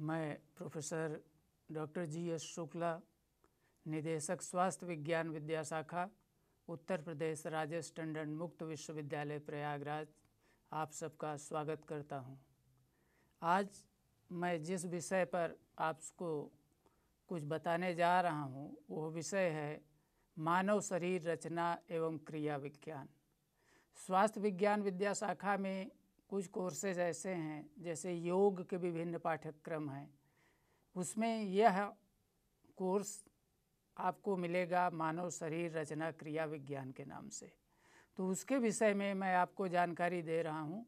मैं professor doctor G S Shukla निदेशक स्वास्थ्य विज्ञान विद्या शाखा उत्तर प्रदेश राजेश टंडन मुक्त विश्वविद्यालय प्रयागराज आप सबका स्वागत करता हूं। आज मैं जिस विषय पर आपको कुछ बताने जा रहा हूं, वह विषय है मानव शरीर रचना एवं क्रिया विज्ञान स्वास्थ्य विज्ञान विद्या शाखा में कुछ कोर्सेज ऐसे हैं जैसे योग के विभिन्न पाठ्यक्रम हैं उसमें यह कोर्स आपको मिलेगा मानव शरीर रचना क्रिया विज्ञान के नाम से तो उसके विषय में मैं आपको जानकारी दे रहा हूँ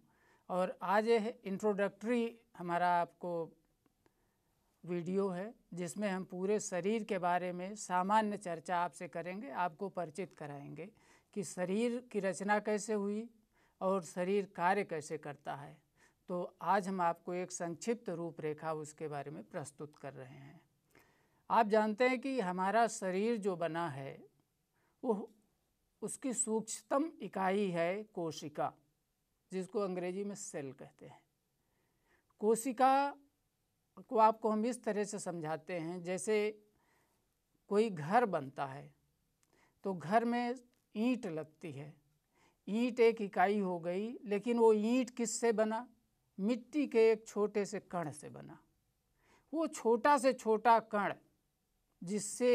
और आज यह इंट्रोडक्टरी हमारा आपको वीडियो है जिसमें हम पूरे शरीर के बारे में सामान्य चर्चा आपसे करेंगे आपको परिचित कराएंगे कि शरीर की रचना कैसे हुई और शरीर कार्य कैसे करता है तो आज हम आपको एक संक्षिप्त रूपरेखा उसके बारे में प्रस्तुत कर रहे हैं आप जानते हैं कि हमारा शरीर जो बना है वो उसकी सूक्ष्मतम इकाई है कोशिका जिसको अंग्रेजी में सेल कहते हैं कोशिका को आपको हम इस तरह से समझाते हैं जैसे कोई घर बनता है तो घर में ईंट लगती है ईंट एक इकाई हो गई लेकिन वो ईंट किससे बना मिट्टी के एक छोटे से कण से बना वो छोटा से छोटा कण जिससे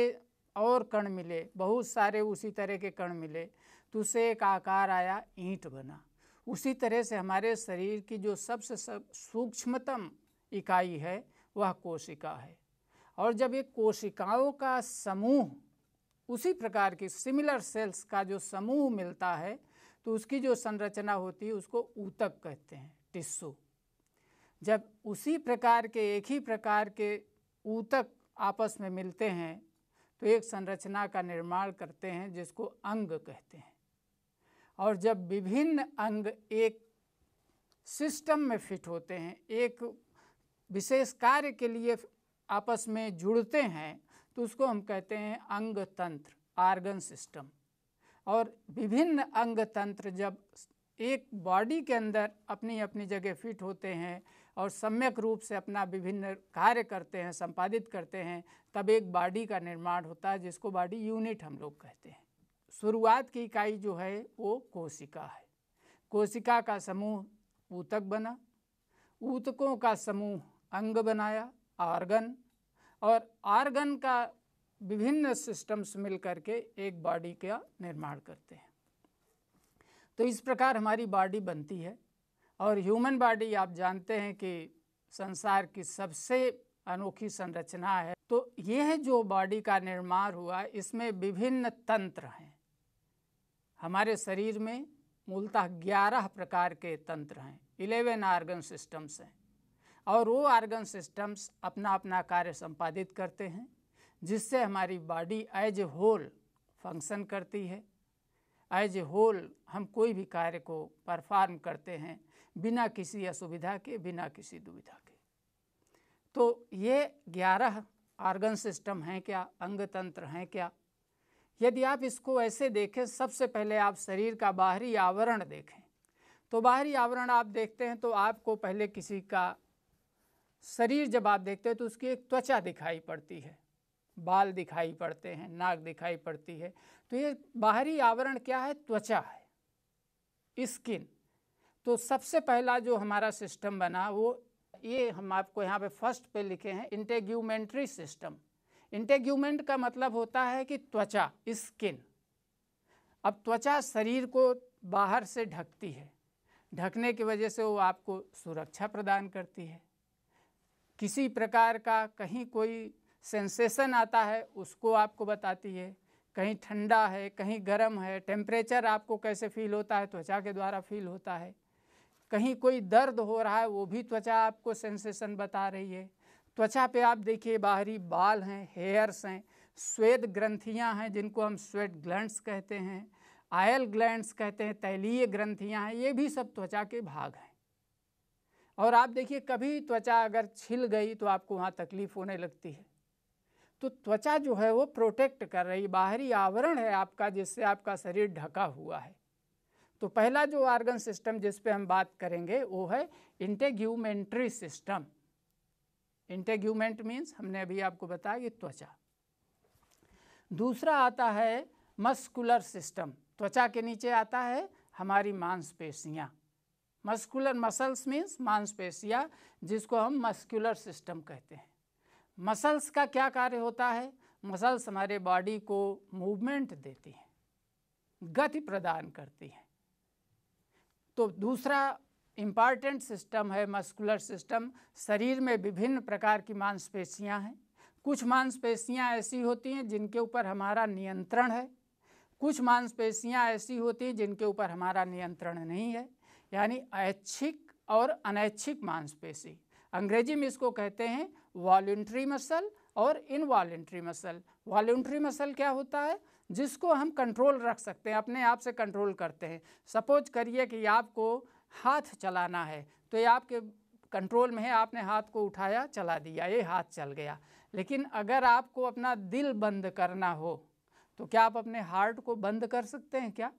और कण मिले बहुत सारे उसी तरह के कण मिले तो उसे एक आकार आया ईंट बना उसी तरह से हमारे शरीर की जो सबसे सब सूक्ष्मतम इकाई है वह कोशिका है और जब ये कोशिकाओं का समूह उसी प्रकार की सिमिलर सेल्स का जो समूह मिलता है तो उसकी जो संरचना होती है उसको ऊतक कहते हैं टिस्सू जब उसी प्रकार के एक ही प्रकार के ऊतक आपस में मिलते हैं तो एक संरचना का निर्माण करते हैं जिसको अंग कहते हैं और जब विभिन्न अंग एक सिस्टम में फिट होते हैं एक विशेष कार्य के लिए आपस में जुड़ते हैं तो उसको हम कहते हैं अंग तंत्र आर्गन सिस्टम और विभिन्न अंग तंत्र जब एक बॉडी के अंदर अपनी अपनी जगह फिट होते हैं और सम्यक रूप से अपना विभिन्न कार्य करते हैं संपादित करते हैं तब एक बॉडी का निर्माण होता है जिसको बॉडी यूनिट हम लोग कहते हैं शुरुआत की इकाई जो है वो कोशिका है कोशिका का समूह ऊतक बना ऊतकों का समूह अंग बनाया आर्गन और आर्गन का विभिन्न सिस्टम्स मिल करके एक बॉडी का निर्माण करते हैं तो इस प्रकार हमारी बॉडी बनती है और ह्यूमन बॉडी आप जानते हैं कि संसार की सबसे अनोखी संरचना है तो यह जो बॉडी का निर्माण हुआ इसमें विभिन्न तंत्र हैं हमारे शरीर में मूलतः ग्यारह प्रकार के तंत्र हैं इलेवन आर्गन सिस्टम्स हैं और वो आर्गन सिस्टम्स अपना अपना कार्य संपादित करते हैं जिससे हमारी body as a whole function करती है एज ए होल हम कोई भी कार्य को परफॉर्म करते हैं बिना किसी असुविधा के बिना किसी दुविधा के तो ये ग्यारह आर्गन सिस्टम हैं क्या अंग तंत्र हैं क्या यदि आप इसको ऐसे देखें सबसे पहले आप शरीर का बाहरी आवरण देखें तो बाहरी आवरण आप देखते हैं तो आपको पहले किसी का शरीर जब आप देखते हैं तो उसकी एक त्वचा दिखाई पड़ती है बाल दिखाई पड़ते हैं नाक दिखाई पड़ती है तो ये बाहरी आवरण क्या है त्वचा है स्किन तो सबसे पहला जो हमारा सिस्टम बना वो ये हम आपको यहाँ पे फर्स्ट पे लिखे हैं इंटेग्यूमेंट्री सिस्टम इंटेग्यूमेंट का मतलब होता है कि त्वचा स्किन अब त्वचा शरीर को बाहर से ढकती है ढकने की वजह से वो आपको सुरक्षा प्रदान करती है किसी प्रकार का कहीं कोई सेंसेशन आता है उसको आपको बताती है कहीं ठंडा है कहीं गर्म है टेम्परेचर आपको कैसे फील होता है त्वचा के द्वारा फील होता है कहीं कोई दर्द हो रहा है वो भी त्वचा आपको सेंसेशन बता रही है त्वचा पे आप देखिए बाहरी बाल हैं हेयर्स हैं स्वेद ग्रंथियां हैं जिनको हम स्वेट ग्लैंड्स कहते हैं आयल ग्लैंड्स कहते हैं तैलीय ग्रंथियां हैं ये भी सब त्वचा के भाग हैं और आप देखिए कभी त्वचा अगर छिल गई तो आपको वहाँ तकलीफ़ होने लगती है तो त्वचा जो है वो प्रोटेक्ट कर रही बाहरी आवरण है आपका जिससे आपका शरीर ढका हुआ है तो पहला जो आर्गन सिस्टम जिस पे हम बात करेंगे वो है इंटेग्यूमेंट्री सिस्टम इंटेग्यूमेंट मीन्स हमने अभी आपको बताया ये त्वचा दूसरा आता है मस्कुलर सिस्टम त्वचा के नीचे आता है हमारी मांसपेशियाँ मस्कुलर मसल्स मीन्स मांसपेशियाँ जिसको हम मस्कुलर सिस्टम कहते हैं मसल्स का क्या कार्य होता है मसल्स हमारे बॉडी को मूवमेंट देती हैं गति प्रदान करती हैं तो दूसरा इम्पॉर्टेंट सिस्टम है मस्कुलर सिस्टम शरीर में विभिन्न प्रकार की मांसपेशियां हैं कुछ मांसपेशियां ऐसी होती हैं जिनके ऊपर हमारा नियंत्रण है कुछ मांसपेशियां ऐसी होती हैं जिनके ऊपर हमारा नियंत्रण नहीं है यानी ऐच्छिक और अनैच्छिक मांसपेशी अंग्रेजी में इसको कहते हैं वॉल्ट्री मसल और इनवॉल्ट्री मसल वॉल्ट्री मसल क्या होता है जिसको हम कंट्रोल रख सकते हैं अपने आप से कंट्रोल करते हैं सपोज करिए कि आपको हाथ चलाना है तो ये आपके कंट्रोल में है आपने हाथ को उठाया चला दिया ये हाथ चल गया लेकिन अगर आपको अपना दिल बंद करना हो तो क्या आप अपने हार्ट को बंद कर सकते हैं क्या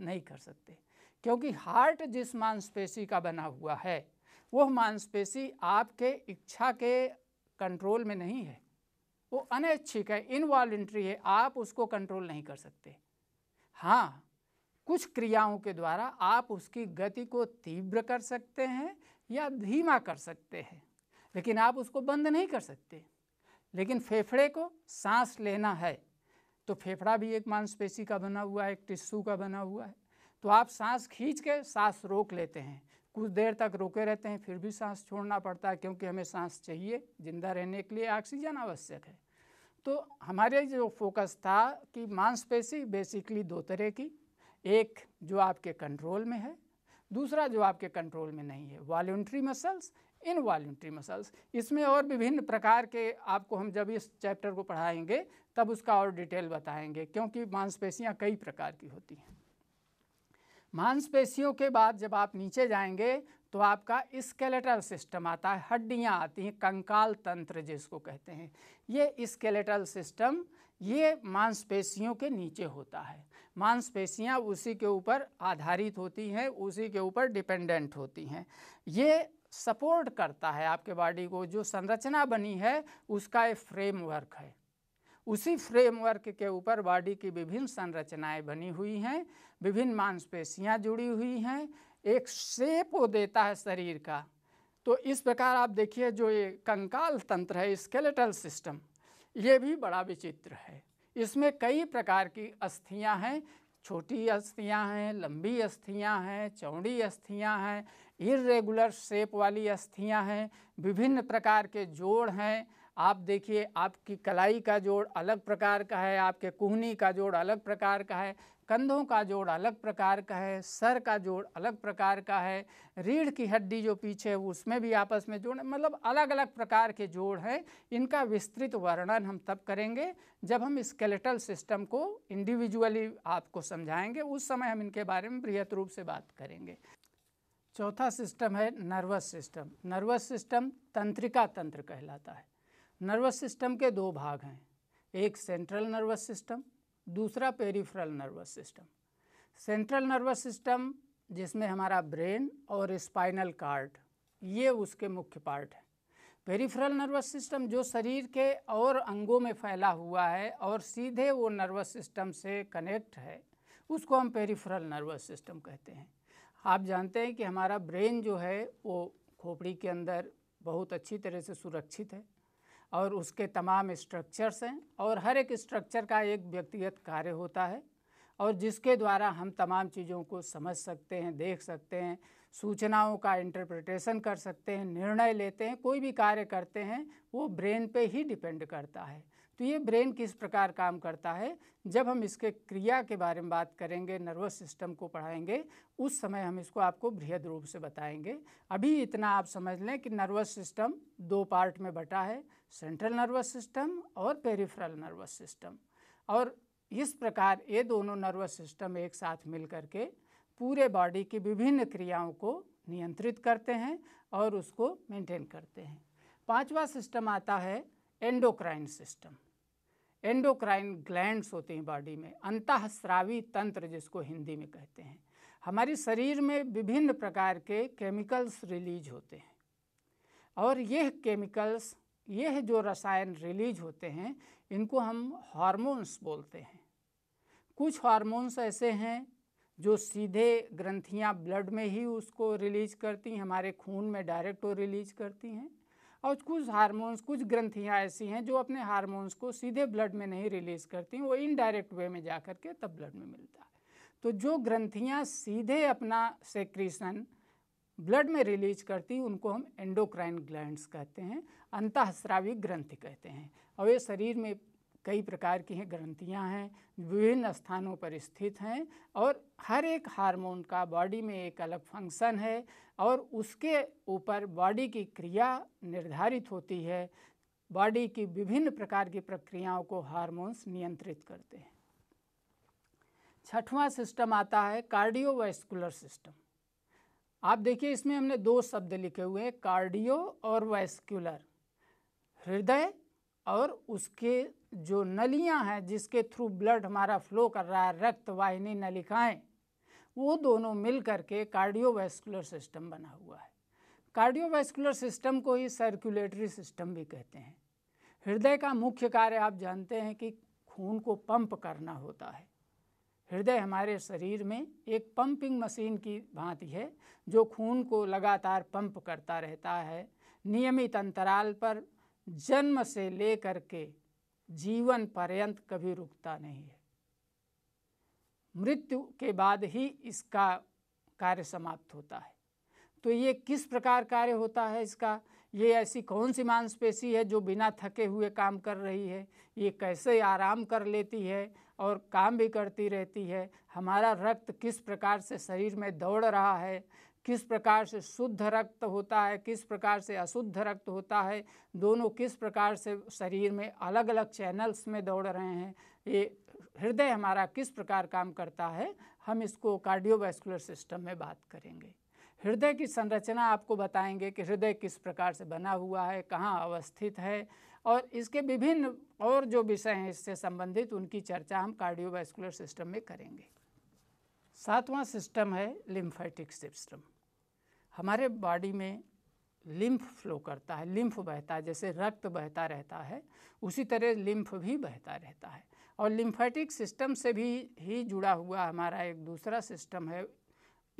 नहीं कर सकते क्योंकि हार्ट जिस मांसपेशी का बना हुआ है वह मांसपेशी आपके इच्छा के कंट्रोल में नहीं है वो अनैच्छिक है इनवॉलेंट्री है आप उसको कंट्रोल नहीं कर सकते हाँ कुछ क्रियाओं के द्वारा आप उसकी गति को तीव्र कर सकते हैं या धीमा कर सकते हैं लेकिन आप उसको बंद नहीं कर सकते लेकिन फेफड़े को सांस लेना है तो फेफड़ा भी एक मांसपेशी का बना हुआ है एक टिश्यू का बना हुआ है तो आप सांस खींच के सांस रोक लेते हैं कुछ देर तक रुके रहते हैं फिर भी सांस छोड़ना पड़ता है क्योंकि हमें सांस चाहिए ज़िंदा रहने के लिए ऑक्सीजन आवश्यक है तो हमारे जो फोकस था कि मांसपेशी बेसिकली दो तरह की एक जो आपके कंट्रोल में है दूसरा जो आपके कंट्रोल में नहीं है वॉल्ट्री मसल्स इन वॉल्ट्री मसल्स इसमें और विभिन्न प्रकार के आपको हम जब इस चैप्टर को पढ़ाएंगे तब उसका और डिटेल बताएंगे क्योंकि मांसपेशियाँ कई प्रकार की होती हैं मांसपेशियों के बाद जब आप नीचे जाएंगे तो आपका स्केलेटल सिस्टम आता है हड्डियाँ आती हैं कंकाल तंत्र जिसको कहते हैं ये स्केलेटल सिस्टम ये मांसपेशियों के नीचे होता है मांसपेशियाँ उसी के ऊपर आधारित होती हैं उसी के ऊपर डिपेंडेंट होती हैं ये सपोर्ट करता है आपके बॉडी को जो संरचना बनी है उसका एक फ्रेमवर्क है उसी फ्रेमवर्क के ऊपर बॉडी की विभिन्न संरचनाएं बनी हुई हैं विभिन्न मांसपेशियाँ जुड़ी हुई हैं एक शेप वो देता है शरीर का तो इस प्रकार आप देखिए जो ये कंकाल तंत्र है स्केलेटल सिस्टम ये भी बड़ा विचित्र है इसमें कई प्रकार की अस्थियाँ हैं छोटी अस्थियाँ हैं लंबी अस्थियाँ हैं चौड़ी अस्थियाँ हैं इरेगुलर शेप वाली अस्थियाँ हैं विभिन्न प्रकार के जोड़ हैं आप देखिए आपकी कलाई का जोड़ अलग प्रकार का है आपके कुहनी का जोड़ अलग प्रकार का है कंधों का जोड़ अलग प्रकार का है सर का जोड़ अलग प्रकार का है रीढ़ की हड्डी जो पीछे है उसमें भी आपस में जोड़ मतलब अलग अलग प्रकार के जोड़ हैं इनका विस्तृत वर्णन हम तब करेंगे जब हम स्केलेटल सिस्टम को इंडिविजुअली आपको समझाएंगे उस समय हम इनके बारे में बृहत रूप से बात करेंगे चौथा सिस्टम है नर्वस सिस्टम नर्वस सिस्टम तंत्रिका तंत्र कहलाता है नर्वस सिस्टम के दो भाग हैं एक सेंट्रल नर्वस सिस्टम दूसरा peripheral nervous system central nervous system जिसमें हमारा ब्रेन और स्पाइनल कार्ड ये उसके मुख्य पार्ट हैं पेरिफ्रल नर्वस सिस्टम जो शरीर के और अंगों में फैला हुआ है और सीधे वो नर्वस सिस्टम से कनेक्ट है उसको हम पेरिफ्रल नर्वस सिस्टम कहते हैं आप जानते हैं कि हमारा ब्रेन जो है वो खोपड़ी के अंदर बहुत अच्छी तरह से सुरक्षित है और उसके तमाम स्ट्रक्चर्स हैं और हर एक स्ट्रक्चर का एक व्यक्तिगत कार्य होता है और जिसके द्वारा हम तमाम चीज़ों को समझ सकते हैं देख सकते हैं सूचनाओं का इंटरप्रिटेशन कर सकते हैं निर्णय लेते हैं कोई भी कार्य करते हैं वो ब्रेन पे ही डिपेंड करता है तो ये ब्रेन किस प्रकार काम करता है जब हम इसके क्रिया के बारे में बात करेंगे नर्वस सिस्टम को पढ़ाएंगे उस समय हम इसको आपको बृहद रूप से बताएंगे अभी इतना आप समझ लें कि नर्वस सिस्टम दो पार्ट में बटा है सेंट्रल नर्वस सिस्टम और पेरिफ्रल नर्वस सिस्टम और इस प्रकार ये दोनों नर्वस सिस्टम एक साथ मिल के पूरे बॉडी की विभिन्न क्रियाओं को नियंत्रित करते हैं और उसको मेंटेन करते हैं पांचवा सिस्टम आता है एंडोक्राइन सिस्टम एंडोक्राइन ग्लैंड्स होते हैं बॉडी में अंतःस्रावी तंत्र जिसको हिंदी में कहते हैं हमारे शरीर में विभिन्न प्रकार के केमिकल्स रिलीज होते हैं और यह केमिकल्स यह जो रसायन रिलीज होते हैं इनको हम हार्मोन्स बोलते हैं कुछ हार्मोन्स ऐसे हैं जो सीधे ग्रंथियां ब्लड में ही उसको रिलीज करती हैं हमारे खून में डायरेक्ट वो रिलीज करती हैं और कुछ हार्मोन्स कुछ ग्रंथियाँ ऐसी हैं जो अपने हार्मोन्स को सीधे ब्लड में नहीं रिलीज़ करती वो इनडायरेक्ट वे में जा कर के तब ब्लड में मिलता है तो जो ग्रंथियाँ सीधे अपना सेक्रीसन ब्लड में रिलीज करती उनको हम एंडोक्राइन ग्लैंड्स कहते हैं अंतःस्रावी ग्रंथि कहते हैं और ये शरीर में कई प्रकार की हैं ग्रंथियाँ हैं विभिन्न स्थानों पर स्थित हैं और हर एक हार्मोन का बॉडी में एक अलग फंक्शन है और उसके ऊपर बॉडी की क्रिया निर्धारित होती है बॉडी की विभिन्न प्रकार की प्रक्रियाओं को हार्मोन्स नियंत्रित करते हैं छठवां सिस्टम आता है कार्डियोवैस्कुलर सिस्टम आप देखिए इसमें हमने दो शब्द लिखे हुए हैं कार्डियो और वैस्कुलर हृदय और उसके जो नलियां हैं जिसके थ्रू ब्लड हमारा फ्लो कर रहा है रक्त वाहिनी नलिकाएँ वो दोनों मिल करके कार्डियोवैस्कुलर सिस्टम बना हुआ है कार्डियोवैस्कुलर सिस्टम को ही सर्कुलेटरी सिस्टम भी कहते हैं हृदय का मुख्य कार्य आप जानते हैं कि खून को पंप करना होता है हृदय हमारे शरीर में एक पंपिंग मशीन की भांति है जो खून को लगातार पंप करता रहता है नियमित अंतराल पर जन्म से लेकर के जीवन पर्यंत कभी रुकता नहीं है मृत्यु के बाद ही इसका कार्य समाप्त होता है तो ये किस प्रकार कार्य होता है इसका ये ऐसी कौन सी मांसपेशी है जो बिना थके हुए काम कर रही है ये कैसे आराम कर लेती है और काम भी करती रहती है हमारा रक्त किस प्रकार से शरीर में दौड़ रहा है किस प्रकार से शुद्ध रक्त होता है किस प्रकार से अशुद्ध रक्त होता है दोनों किस प्रकार से शरीर में अलग अलग चैनल्स में दौड़ रहे हैं ये हृदय हमारा किस प्रकार काम करता है हम इसको कार्डियोवैस्कुलर सिस्टम में बात करेंगे हृदय की संरचना आपको बताएंगे कि हृदय किस प्रकार से बना हुआ है कहाँ अवस्थित है और इसके विभिन्न और जो विषय हैं इससे संबंधित उनकी चर्चा हम कार्डियोवैस्कुलर सिस्टम में करेंगे सातवां सिस्टम है लिम्फेटिक सिस्टम हमारे बॉडी में लिम्फ फ्लो करता है लिम्फ बहता है जैसे रक्त बहता रहता है उसी तरह लिम्फ भी बहता रहता है और लिम्फेटिक सिस्टम से भी ही जुड़ा हुआ हमारा एक दूसरा सिस्टम है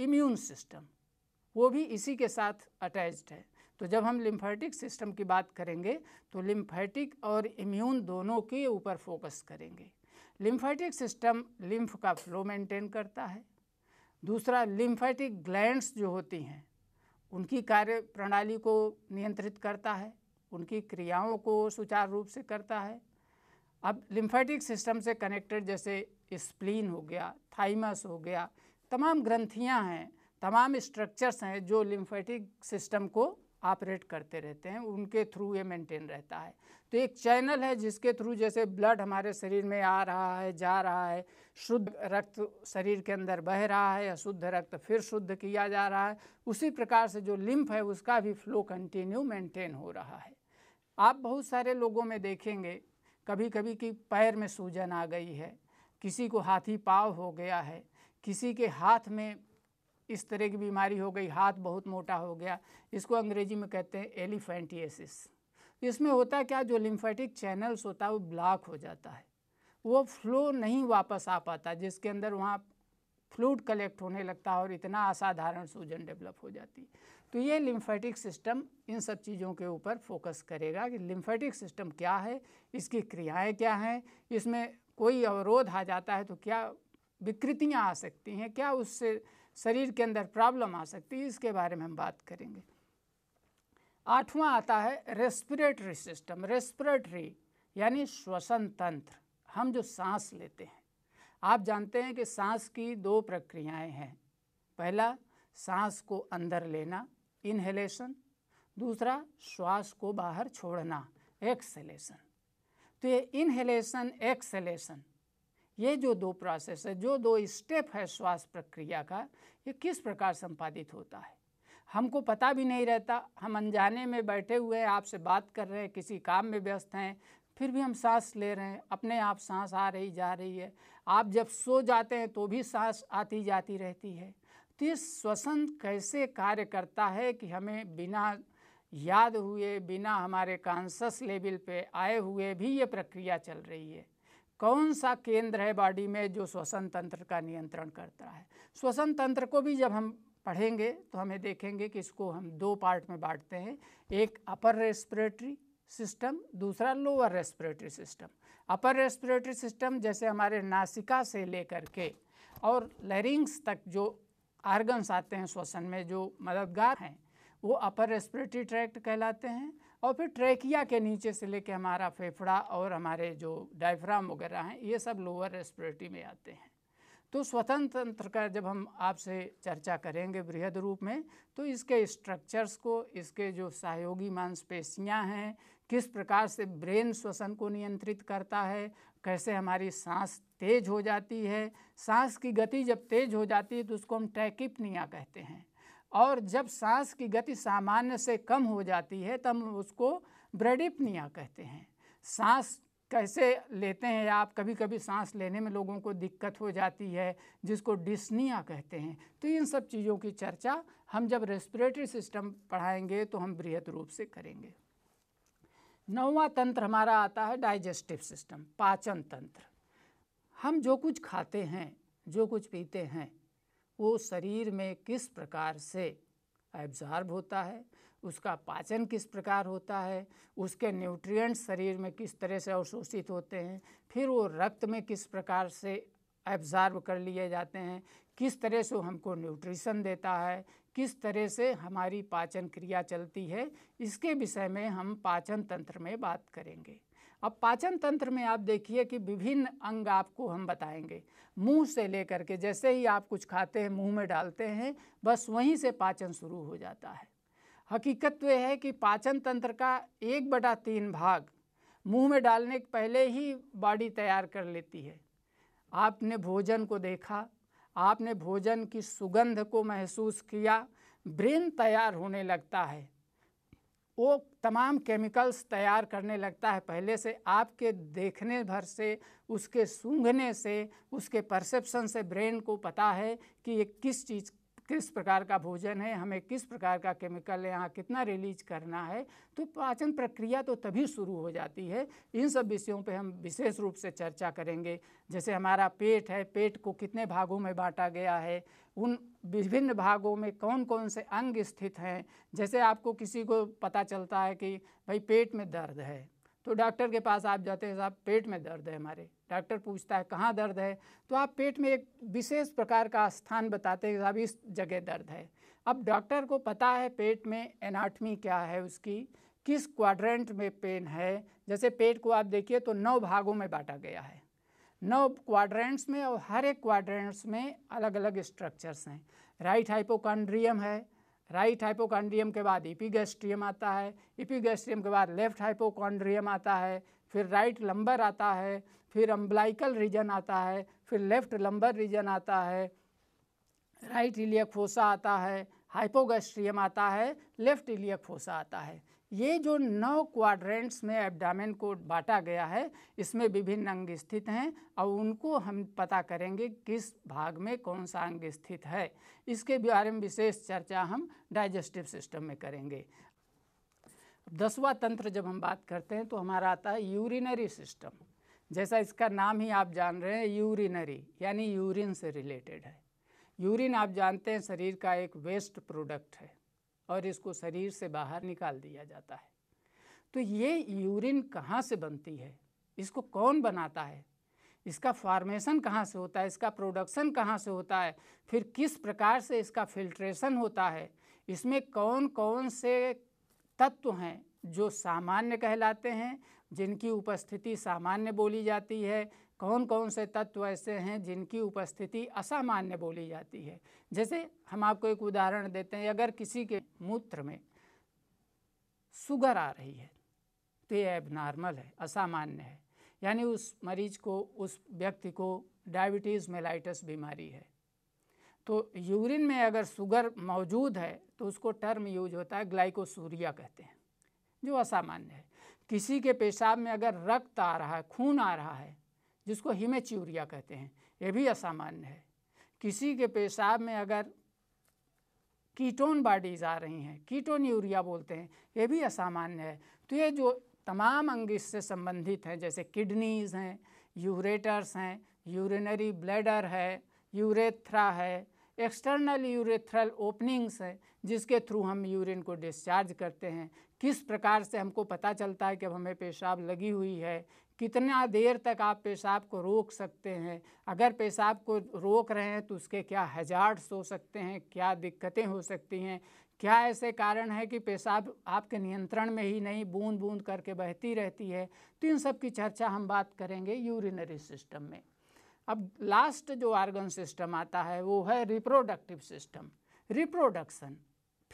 इम्यून सिस्टम वो भी इसी के साथ अटैच्ड है तो जब हम लिम्फेटिक सिस्टम की बात करेंगे तो लिम्फेटिक और इम्यून दोनों के ऊपर फोकस करेंगे लिम्फेटिक सिस्टम लिम्फ का फ्लो मेंटेन करता है दूसरा लिम्फेटिक ग्लैंड्स जो होती हैं उनकी कार्य प्रणाली को नियंत्रित करता है उनकी क्रियाओं को सुचारू रूप से करता है अब लिम्फेटिक सिस्टम से कनेक्टेड जैसे स्प्लीन हो गया थाइमस हो गया तमाम ग्रंथियां हैं तमाम स्ट्रक्चर्स हैं जो लिम्फेटिक सिस्टम को ऑपरेट करते रहते हैं उनके थ्रू ये मेंटेन रहता है तो एक चैनल है जिसके थ्रू जैसे ब्लड हमारे शरीर में आ रहा है जा रहा है शुद्ध रक्त शरीर के अंदर बह रहा है अशुद्ध रक्त फिर शुद्ध किया जा रहा है उसी प्रकार से जो लिम्फ है उसका भी फ्लो कंटिन्यू मेंटेन हो रहा है आप बहुत सारे लोगों में देखेंगे कभी कभी कि पैर में सूजन आ गई है किसी को हाथी पाव हो गया है किसी के हाथ में इस तरह की बीमारी हो गई हाथ बहुत मोटा हो गया इसको अंग्रेजी में कहते हैं एलिफेंटिएसिस तो इसमें होता क्या जो लिम्फेटिक चैनल्स होता है वो ब्लॉक हो जाता है वो फ्लो नहीं वापस आ पाता जिसके अंदर वहाँ फ्लूड कलेक्ट होने लगता है और इतना असाधारण सूजन डेवलप हो जाती तो ये लिम्फेटिक सिस्टम इन सब चीज़ों के ऊपर फोकस करेगा कि लिम्फेटिक सिस्टम क्या है इसकी क्रियाएं क्या हैं इसमें कोई अवरोध आ जाता है तो क्या विकृतियाँ आ सकती हैं क्या उससे शरीर के अंदर प्रॉब्लम आ सकती है इसके बारे में हम बात करेंगे आठवां आता है रेस्पिरेटरी सिस्टम रेस्पिरेटरी यानी श्वसन तंत्र हम जो सांस लेते हैं आप जानते हैं कि सांस की दो प्रक्रियाएं हैं पहला सांस को अंदर लेना इनहेलेशन दूसरा श्वास को बाहर छोड़ना एक्सेलेशन तो ये इनहेलेशन एक्सेलेशन ये जो दो प्रोसेस है जो दो स्टेप है श्वास प्रक्रिया का ये किस प्रकार संपादित होता है हमको पता भी नहीं रहता हम अनजाने में बैठे हुए हैं आपसे बात कर रहे हैं किसी काम में व्यस्त हैं फिर भी हम सांस ले रहे हैं अपने आप सांस आ रही जा रही है आप जब सो जाते हैं तो भी सांस आती जाती रहती है तो ये श्वसन कैसे कार्य करता है कि हमें बिना याद हुए बिना हमारे कॉन्सस लेवल पे आए हुए भी ये प्रक्रिया चल रही है कौन सा केंद्र है बॉडी में जो श्वसन तंत्र का नियंत्रण करता है श्वसन तंत्र को भी जब हम पढ़ेंगे तो हमें देखेंगे कि इसको हम दो पार्ट में बांटते हैं एक अपर रेस्पिरेटरी सिस्टम दूसरा lower respiratory system upper respiratory system जैसे हमारे नासिका से लेकर के और लैरिंग्स तक जो आर्गन्स आते हैं श्वसन में जो मददगार हैं वो अपर रेस्पिरेटरी ट्रैक्ट कहलाते हैं और फिर ट्रेकिया के नीचे से लेके हमारा फेफड़ा और हमारे जो डायफ्राम वगैरह हैं ये सब लोअर रेस्पिरेटरी में आते हैं तो स्वतंत्र तंत्र का जब हम आपसे चर्चा करेंगे वृहद रूप में तो इसके स्ट्रक्चर्स को इसके जो सहयोगी मांसपेशियां हैं किस प्रकार से ब्रेन श्वसन को नियंत्रित करता है कैसे हमारी सांस तेज हो जाती है सांस की गति जब तेज हो जाती है तो उसको हम ट्रैकिपनिया कहते हैं और जब सांस की गति सामान्य से कम हो जाती है तब उसको ब्रेडिपनिया कहते हैं सांस कैसे लेते हैं आप कभी कभी सांस लेने में लोगों को दिक्कत हो जाती है जिसको डिस्निया कहते हैं तो इन सब चीज़ों की चर्चा हम जब रेस्पिरेटरी सिस्टम पढ़ाएंगे तो हम बृहद रूप से करेंगे नौवा तंत्र हमारा आता है डाइजेस्टिव सिस्टम पाचन तंत्र हम जो कुछ खाते हैं जो कुछ पीते हैं वो शरीर में किस प्रकार से एब्जॉर्ब होता है उसका पाचन किस प्रकार होता है उसके न्यूट्रिएंट शरीर में किस तरह से अवशोषित होते हैं फिर वो रक्त में किस प्रकार से एब्जॉर्ब कर लिए जाते हैं किस तरह से हमको न्यूट्रिशन देता है किस तरह से हमारी पाचन क्रिया चलती है इसके विषय में हम पाचन तंत्र में बात करेंगे अब पाचन तंत्र में आप देखिए कि विभिन्न अंग आपको हम बताएंगे मुंह से लेकर के जैसे ही आप कुछ खाते हैं मुंह में डालते हैं बस वहीं से पाचन शुरू हो जाता है हकीकत तो यह है कि पाचन तंत्र का एक बटा तीन भाग मुंह में डालने के पहले ही बॉडी तैयार कर लेती है आपने भोजन को देखा आपने भोजन की सुगंध को महसूस किया ब्रेन तैयार होने लगता है वो तमाम केमिकल्स तैयार करने लगता है पहले से आपके देखने भर से उसके सूंघने से उसके परसेप्शन से ब्रेन को पता है कि ये किस चीज़ किस प्रकार का भोजन है हमें किस प्रकार का केमिकल है यहाँ कितना रिलीज करना है तो पाचन प्रक्रिया तो तभी शुरू हो जाती है इन सब विषयों पे हम विशेष रूप से चर्चा करेंगे जैसे हमारा पेट है पेट को कितने भागों में बांटा गया है उन विभिन्न भागों में कौन कौन से अंग स्थित हैं जैसे आपको किसी को पता चलता है कि भाई पेट में दर्द है तो डॉक्टर के पास आप जाते हैं साहब पेट में दर्द है हमारे डॉक्टर पूछता है कहाँ दर्द है तो आप पेट में एक विशेष प्रकार का स्थान बताते हैं अब इस जगह दर्द है अब डॉक्टर को पता है पेट में एनाटमी क्या है उसकी किस क्वाड्रेंट में पेन है जैसे पेट को आप देखिए तो नौ भागों में बांटा गया है नौ क्वाड्रेंट्स में और हर एक क्वाड्रेंट्स में अलग अलग स्ट्रक्चर्स हैं राइट हाइपोकॉन्ड्रियम है राइट हाइपोकॉन्ड्रियम के बाद इपीगेस्ट्रियम आता है इपीगेस्ट्रियम के बाद लेफ्ट हाइपोकॉन्ड्रियम आता है फिर राइट लंबर आता है फिर अम्बलाइकल रीजन आता है फिर लेफ्ट लंबर रीजन आता है राइट इलियक फोसा आता है हाइपोगस्ट्रियम आता है लेफ्ट इलियक फोसा आता है ये जो नौ क्वाड्रेंट्स में एब्डामेन को बांटा गया है इसमें विभिन्न अंग स्थित हैं और उनको हम पता करेंगे किस भाग में कौन सा अंग स्थित है इसके बारे में विशेष चर्चा हम डाइजेस्टिव सिस्टम में करेंगे दसवा तंत्र जब हम बात करते हैं तो हमारा आता है यूरिनरी सिस्टम जैसा इसका नाम ही आप जान रहे हैं यूरिनरी यानी यूरिन से रिलेटेड है यूरिन आप जानते हैं शरीर का एक वेस्ट प्रोडक्ट है और इसको शरीर से बाहर निकाल दिया जाता है तो ये यूरिन कहाँ से बनती है इसको कौन बनाता है इसका फॉर्मेशन कहाँ से होता है इसका प्रोडक्शन कहाँ से होता है फिर किस प्रकार से इसका फिल्ट्रेशन होता है इसमें कौन कौन से तत्व हैं जो सामान्य कहलाते हैं जिनकी उपस्थिति सामान्य बोली जाती है कौन कौन से तत्व ऐसे हैं जिनकी उपस्थिति असामान्य बोली जाती है जैसे हम आपको एक उदाहरण देते हैं अगर किसी के मूत्र में शुगर आ रही है तो ये एबनॉर्मल है असामान्य है यानी उस मरीज को उस व्यक्ति को डायबिटीज़ मेलाइटस बीमारी है तो यूरिन में अगर शुगर मौजूद है तो उसको टर्म यूज होता है ग्लाइकोसूरिया कहते हैं जो असामान्य है किसी के पेशाब में अगर रक्त आ रहा है खून आ रहा है जिसको हीमेच्यूरिया कहते हैं ये भी असामान्य है किसी के पेशाब में अगर कीटोन बॉडीज़ आ रही हैं कीटोन यूरिया बोलते हैं ये भी असामान्य है तो ये जो तमाम अंग इससे संबंधित हैं जैसे किडनीज़ हैं यूरेटर्स हैं यूरिनरी ब्लैडर है यूरेथ्रा है एक्सटर्नल यूरेथ्रल ओपनिंग्स हैं जिसके थ्रू हम यूरिन को डिस्चार्ज करते हैं किस प्रकार से हमको पता चलता है कि अब हमें पेशाब लगी हुई है कितना देर तक आप पेशाब को रोक सकते हैं अगर पेशाब को रोक रहे हैं तो उसके क्या हजार्ड्स हो सकते हैं क्या दिक्कतें हो सकती हैं क्या ऐसे कारण है कि पेशाब आपके नियंत्रण में ही नहीं बूंद बूंद करके बहती रहती है तो इन सब की चर्चा हम बात करेंगे यूरिनरी सिस्टम में अब लास्ट जो आर्गन सिस्टम आता है वो है रिप्रोडक्टिव सिस्टम रिप्रोडक्शन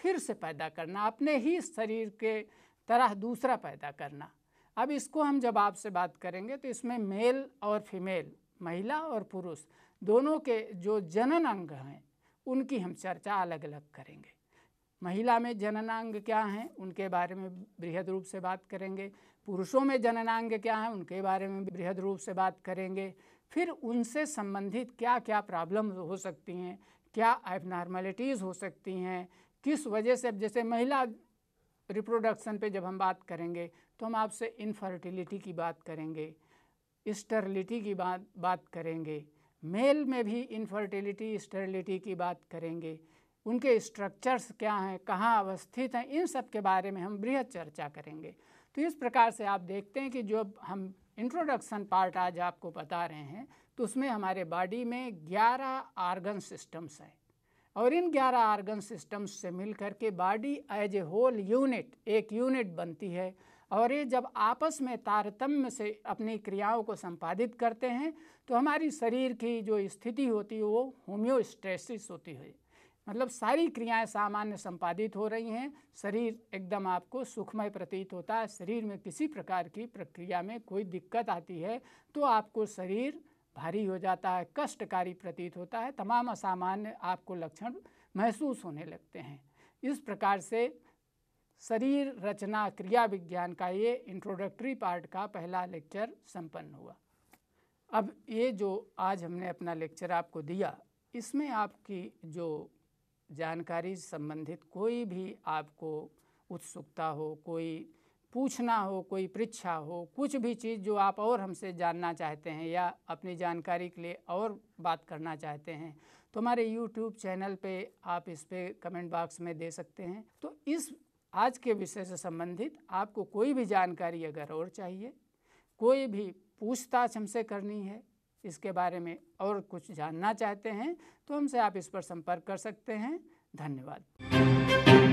फिर से पैदा करना अपने ही शरीर के तरह दूसरा पैदा करना अब इसको हम जब आपसे बात करेंगे तो इसमें मेल और फीमेल महिला और पुरुष दोनों के जो जनन अंग हैं उनकी हम चर्चा अलग अलग करेंगे महिला में जननांग क्या हैं उनके बारे में बृहद रूप से बात करेंगे पुरुषों में जननांग क्या हैं उनके बारे में बृहद रूप से बात करेंगे फिर उनसे संबंधित क्या क्या प्रॉब्लम हो सकती हैं क्या एबनॉर्मेलिटीज़ हो सकती हैं किस वजह से अब जैसे महिला रिप्रोडक्शन पे जब हम बात करेंगे तो हम आपसे इनफर्टिलिटी की बात करेंगे स्टरलिटी की बात बात करेंगे मेल में भी इनफर्टिलिटी स्टरलिटी की बात करेंगे उनके स्ट्रक्चर्स क्या हैं कहाँ अवस्थित हैं इन सब के बारे में हम बृहद चर्चा करेंगे तो इस प्रकार से आप देखते हैं कि जो हम इंट्रोडक्शन पार्ट आज आपको बता रहे हैं तो उसमें हमारे बॉडी में 11 आर्गन सिस्टम्स हैं और इन 11 आर्गन सिस्टम्स से मिल के body as a whole unit एक यूनिट बनती है और ये जब आपस में तारतम्य से अपनी क्रियाओं को संपादित करते हैं तो हमारी शरीर की जो स्थिति होती है वो होम्योस्टेसिस होती है मतलब सारी क्रियाएं सामान्य संपादित हो रही हैं शरीर एकदम आपको सुखमय प्रतीत होता है शरीर में किसी प्रकार की प्रक्रिया में कोई दिक्कत आती है तो आपको शरीर भारी हो जाता है कष्टकारी प्रतीत होता है तमाम असामान्य आपको लक्षण महसूस होने लगते हैं इस प्रकार से शरीर रचना क्रिया विज्ञान का ये इंट्रोडक्टरी पार्ट का पहला लेक्चर संपन्न हुआ अब ये जो आज हमने अपना लेक्चर आपको दिया इसमें आपकी जो जानकारी संबंधित कोई भी आपको उत्सुकता हो कोई पूछना हो कोई परीक्षा हो कुछ भी चीज़ जो आप और हमसे जानना चाहते हैं या अपनी जानकारी के लिए और बात करना चाहते हैं तो हमारे यूट्यूब चैनल पे आप इस पर कमेंट बॉक्स में दे सकते हैं तो इस आज के विषय से संबंधित आपको कोई भी जानकारी अगर और चाहिए कोई भी पूछताछ हमसे करनी है इसके बारे में और कुछ जानना चाहते हैं तो हमसे आप इस पर संपर्क कर सकते हैं धन्यवाद